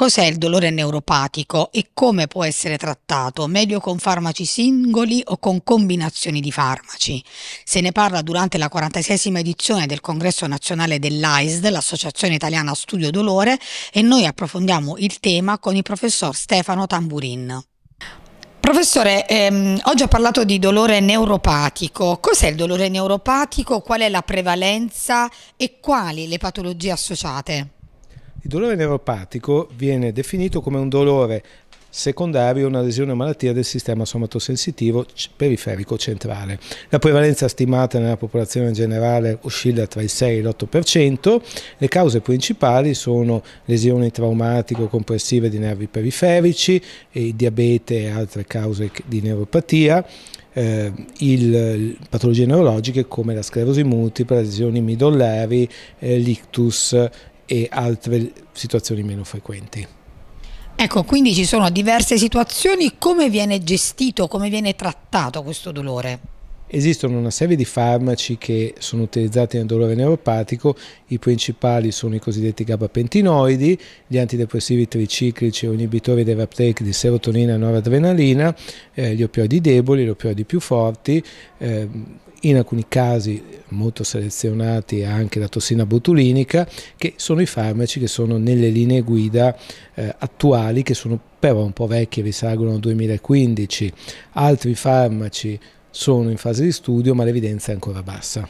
Cos'è il dolore neuropatico e come può essere trattato? Meglio con farmaci singoli o con combinazioni di farmaci? Se ne parla durante la 46esima edizione del Congresso Nazionale dell'AISD, l'Associazione Italiana Studio Dolore, e noi approfondiamo il tema con il professor Stefano Tamburin. Professore, ehm, oggi ha parlato di dolore neuropatico. Cos'è il dolore neuropatico? Qual è la prevalenza e quali le patologie associate? Il dolore neuropatico viene definito come un dolore secondario una lesione o malattia del sistema somatosensitivo periferico centrale. La prevalenza stimata nella popolazione generale oscilla tra il 6 e l'8%, le cause principali sono lesioni traumatico-compressive di nervi periferici, eh, diabete e altre cause di neuropatia, eh, il, patologie neurologiche come la sclerosi multipla, lesioni midollari, eh, l'ictus, e altre situazioni meno frequenti. Ecco, quindi ci sono diverse situazioni, come viene gestito, come viene trattato questo dolore? Esistono una serie di farmaci che sono utilizzati nel dolore neuropatico, i principali sono i cosiddetti gabapentinoidi, gli antidepressivi triciclici o inibitori dell'uptake di serotonina e noradrenalina, eh, gli opioidi deboli, gli opioidi più forti, eh, in alcuni casi molto selezionati anche la tossina botulinica, che sono i farmaci che sono nelle linee guida eh, attuali, che sono però un po' vecchie, risalgono al 2015. Altri farmaci sono in fase di studio ma l'evidenza è ancora bassa.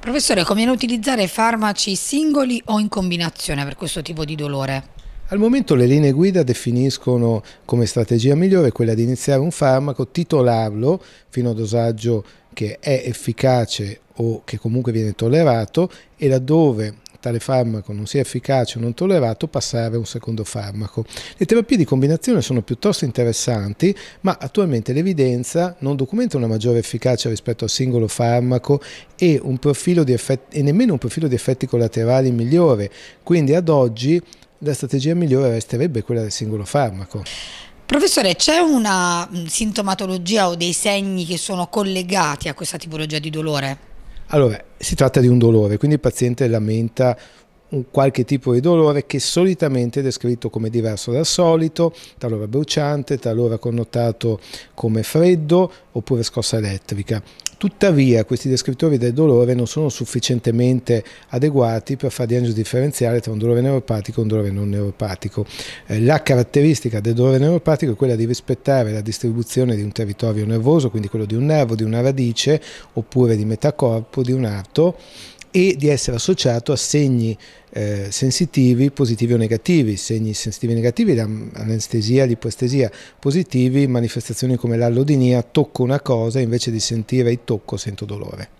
Professore, conviene utilizzare farmaci singoli o in combinazione per questo tipo di dolore? Al momento le linee guida definiscono come strategia migliore quella di iniziare un farmaco, titolarlo fino a dosaggio che è efficace o che comunque viene tollerato e laddove tale farmaco non sia efficace o non tollerato, passare a un secondo farmaco. Le terapie di combinazione sono piuttosto interessanti, ma attualmente l'evidenza non documenta una maggiore efficacia rispetto al singolo farmaco e, effetti, e nemmeno un profilo di effetti collaterali migliore, quindi ad oggi la strategia migliore resterebbe quella del singolo farmaco. Professore, c'è una mm, sintomatologia o dei segni che sono collegati a questa tipologia di dolore? Allora, si tratta di un dolore, quindi il paziente lamenta un qualche tipo di dolore che solitamente è descritto come diverso dal solito, talora bruciante, talora connotato come freddo oppure scossa elettrica. Tuttavia questi descrittori del dolore non sono sufficientemente adeguati per far diagnosi differenziale tra un dolore neuropatico e un dolore non neuropatico. Eh, la caratteristica del dolore neuropatico è quella di rispettare la distribuzione di un territorio nervoso, quindi quello di un nervo, di una radice oppure di metà corpo, di un arto e di essere associato a segni eh, sensitivi positivi o negativi, segni sensitivi e negativi l'anestesia, l'ipoestesia, positivi manifestazioni come l'allodinia, tocco una cosa invece di sentire il tocco sento dolore.